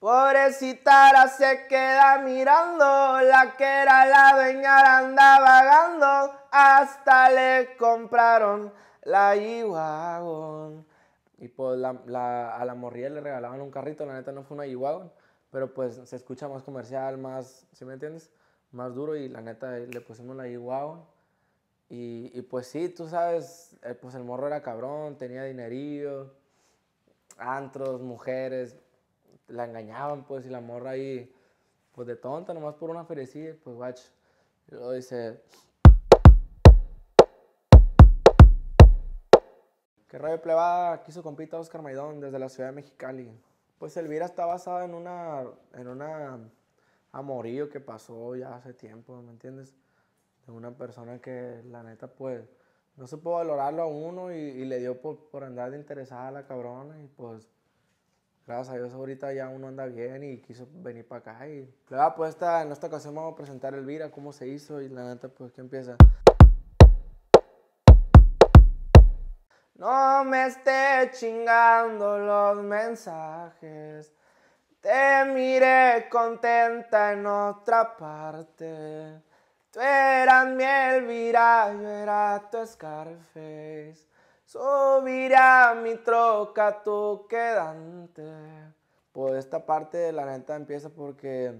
Pobrecita se queda mirando, la que era la dueña andaba vagando, hasta le compraron la Iwagon. Y pues a la Morriel le regalaban un carrito, la neta no fue una Iwagon, pero pues se escucha más comercial, más, ¿sí me entiendes? Más duro y la neta eh, le pusimos la y Y, pues sí, tú sabes, eh, pues el morro era cabrón, tenía dinerío, antros, mujeres, la engañaban, pues, y la morra ahí, pues, de tonta, nomás por una ferecilla, pues, guach. Y luego dice... ¿Qué Rayo plebada? Aquí su compita Oscar Maidón, desde la Ciudad de Mexicali. Pues Elvira está basada en una, en una amorío que pasó ya hace tiempo, ¿me entiendes? De una persona que, la neta, pues, no se puede valorarlo a uno y, le dio por, por andar de interesada a la cabrona y, pues, Gracias a ahorita ya uno anda bien y quiso venir para acá. Y apuesta, pues en esta ocasión vamos a presentar a Elvira, cómo se hizo y la neta, pues, que empieza? No me esté chingando los mensajes. Te miré contenta en otra parte. Tú eras mi Elvira, yo era tu Scarface. Subirá mi troca tu quedante. Pues esta parte de la neta empieza porque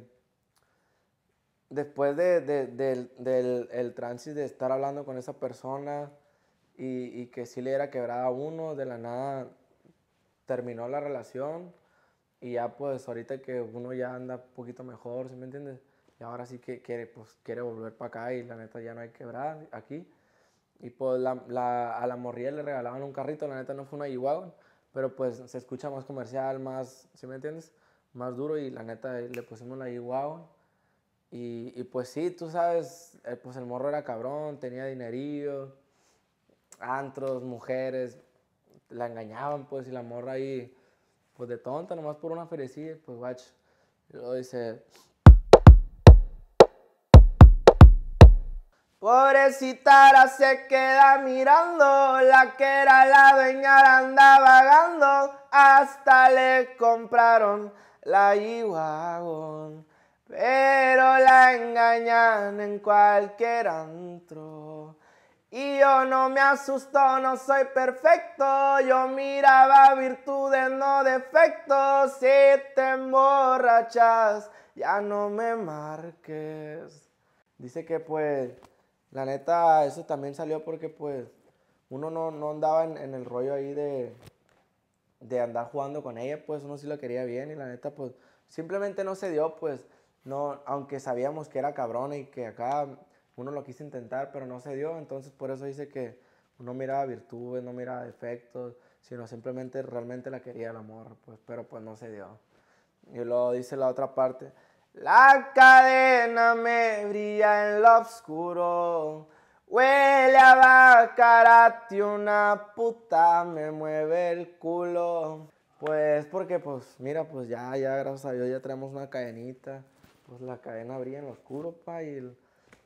después del, el transit de estar hablando con esa persona y, que sí le era quebrada uno, de la nada terminó la relación y ya pues ahorita que uno ya anda un poquito mejor, ¿sí me entiendes? Y ahora sí que quiere, pues, quiere volver para acá y la neta ya no hay quebrada aquí. Y pues la, a la Morriel le regalaban un carrito, la neta no fue una g pero pues se escucha más comercial, más, ¿sí me entiendes? Más duro y la neta le pusimos la g Y, y, pues sí, tú sabes, eh, pues el morro era cabrón, tenía dinerío. antros, mujeres, la engañaban pues y la morra ahí, pues de tonta, nomás por una ferecilla, pues guacho. lo luego dice, Pobrecita se queda mirando, la que era la dueña anda vagando, hasta le compraron la Iwagon, pero la engañan en cualquier antro. Y yo no me asusto, no soy perfecto. Yo miraba virtudes, no defectos. Si te emborrachas, ya no me marques. Dice que pues la neta, eso también salió porque pues uno no, no andaba en, el rollo ahí de, de andar jugando con ella, pues uno sí lo quería bien y la neta, pues simplemente no se dio, pues no, aunque sabíamos que era cabrón y que acá uno lo quiso intentar, pero no se dio, entonces por eso dice que uno miraba virtudes, no miraba defectos, sino simplemente realmente la quería el amor, pues, pero pues no se dio. Y luego dice la otra parte, la cadena me brilla en lo oscuro. Huele a bacarate, una puta me mueve el culo. Pues porque, pues, mira, pues ya, ya, gracias a Dios, ya traemos una cadenita. Pues la cadena brilla en lo oscuro, pa, y el,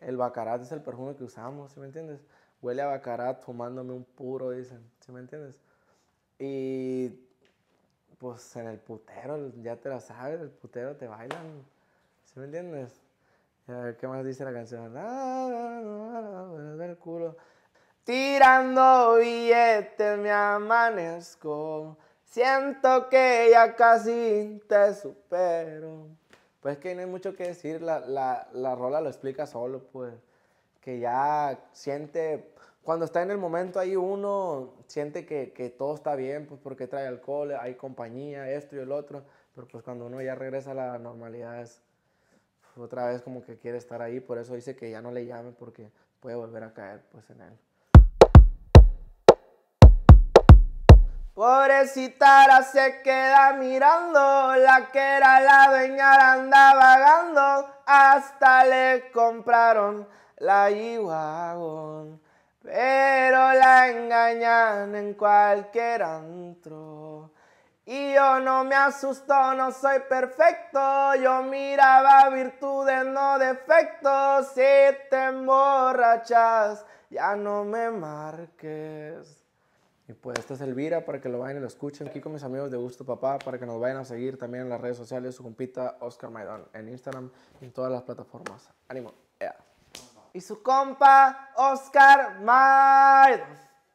el bacarat es el perfume que usamos, ¿sí me entiendes? Huele a bacarat fumándome un puro, dicen, ¿sí me entiendes? Y, pues, en el putero, ya te lo sabes, el putero te bailan me entiendes? ¿qué más dice la canción? culo. Tirando billetes me amanezco. Siento que ya casi te supero. Pues que no hay mucho que decir, la, la, la rola lo explica solo, pues. Que ya siente, cuando está en el momento ahí uno siente que, que, todo está bien, pues porque trae alcohol, hay compañía, esto y el otro. Pero pues cuando uno ya regresa a la normalidad es otra vez como que quiere estar ahí, por eso dice que ya no le llame porque puede volver a caer pues en él. Pobrecita se queda mirando, la que era la dueña anda vagando, hasta le compraron la Iwagon, pero la engañan en cualquier antro. Y yo no me asusto, no soy perfecto. Yo miraba virtudes, no defectos. Si te emborrachas, ya no me marques. Y pues esta es Elvira para que lo vayan y lo escuchen. Aquí con mis amigos de Gusto Papá para que nos vayan a seguir también en las redes sociales. Su compita Oscar Maidón en Instagram y en todas las plataformas. Ánimo. Y su compa Oscar Maidón.